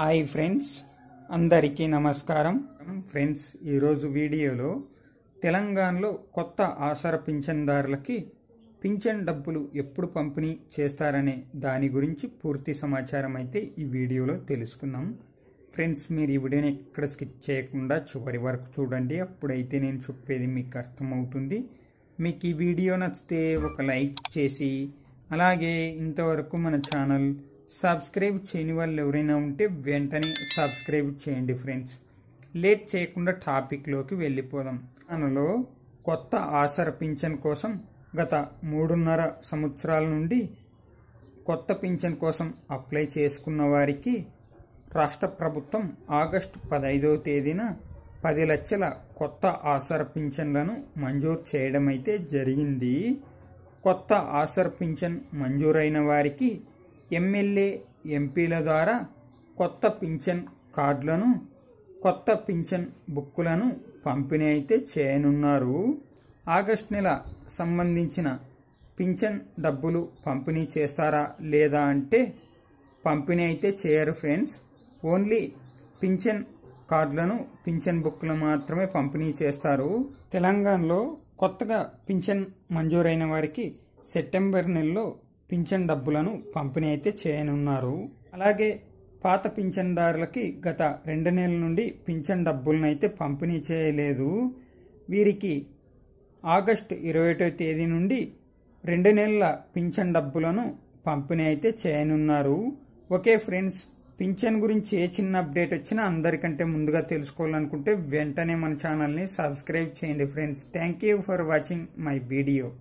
hi friends అందరికీ నమస్కారం friends ఈరోజు వీడియోలో తెలంగాణలో కొత్త ఆసర పింఛన్దారులకి పింఛన్ డబ్బులు ఎప్పుడు పంపిణీ చేస్తారనే దాని గురించి పూర్తి సమాచారం అయితే ఈ వీడియోలో తెలుసుకుందాం ఫ్రెండ్స్ మీరు ఈ వీడియోని ఎక్కడ స్కిప్ చేయకుండా చివరి వరకు చూడండి అప్పుడైతే నేను చెప్పేది మీకు అర్థమవుతుంది మీకు ఈ వీడియో నచ్చితే ఒక లైక్ చేసి అలాగే ఇంతవరకు మన ఛానల్ సబ్స్క్రైబ్ చేయని వాళ్ళు ఎవరైనా ఉంటే వెంటనే సబ్స్క్రైబ్ చేయండి ఫ్రెండ్స్ లేట్ చేయకుండా టాపిక్లోకి వెళ్ళిపోదాం అందులో కొత్త ఆసర పింఛన్ కోసం గత మూడున్నర సంవత్సరాల నుండి కొత్త పింఛన్ కోసం అప్లై చేసుకున్న వారికి రాష్ట్ర ప్రభుత్వం ఆగస్టు పదైదవ తేదీన పది లక్షల కొత్త ఆసర పింఛన్లను మంజూరు చేయడం అయితే జరిగింది కొత్త ఆసర పింఛన్ మంజూరైన వారికి ఎమ్మెల్యే ఎంపీల ద్వారా కొత్త పింఛన్ కార్డులను కొత్త పింఛన్ బుక్కులను పంపిణీ అయితే చేయనున్నారు ఆగస్ట్ నెల సంబంధించిన పింఛన్ డబ్బులు పంపిణీ చేస్తారా లేదా అంటే పంపిణీ అయితే చేయరు ఫ్రెండ్స్ ఓన్లీ పింఛన్ కార్డులను పింఛన్ బుక్లు మాత్రమే పంపిణీ చేస్తారు తెలంగాణలో కొత్తగా పింఛన్ మంజూరైన వారికి సెప్టెంబర్ నెలలో పింఛన్ డబ్బులను పంపిణీ అయితే చేయనున్నారు అలాగే పాత పింఛన్దారులకి గత రెండు నెలల నుండి పింఛన్ డబ్బులను అయితే పంపిణీ చేయలేదు వీరికి ఆగస్టు ఇరవై ఒకటో తేదీ నుండి రెండు నెలల పింఛన్ డబ్బులను పంపిణీ అయితే చేయనున్నారు ఓకే ఫ్రెండ్స్ పింఛన్ గురించి ఏ చిన్న అప్డేట్ వచ్చినా అందరికంటే ముందుగా తెలుసుకోవాలనుకుంటే వెంటనే మన ఛానల్ని సబ్స్క్రైబ్ చేయండి friends thank you for watching my video